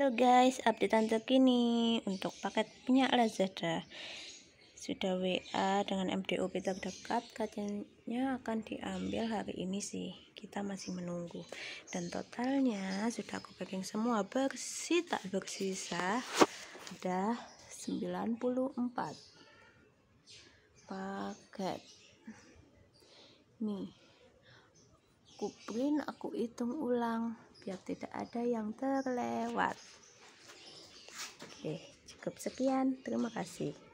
Halo guys, updatean terkini untuk paket punya Lazada. Sudah WA dengan MDO kita terdekat, katanya akan diambil hari ini sih. Kita masih menunggu. Dan totalnya sudah aku packing semua bersih tak bersisa ada 94 paket. Nih. Aku print, aku hitung ulang biar tidak ada yang terlewat oke cukup sekian terima kasih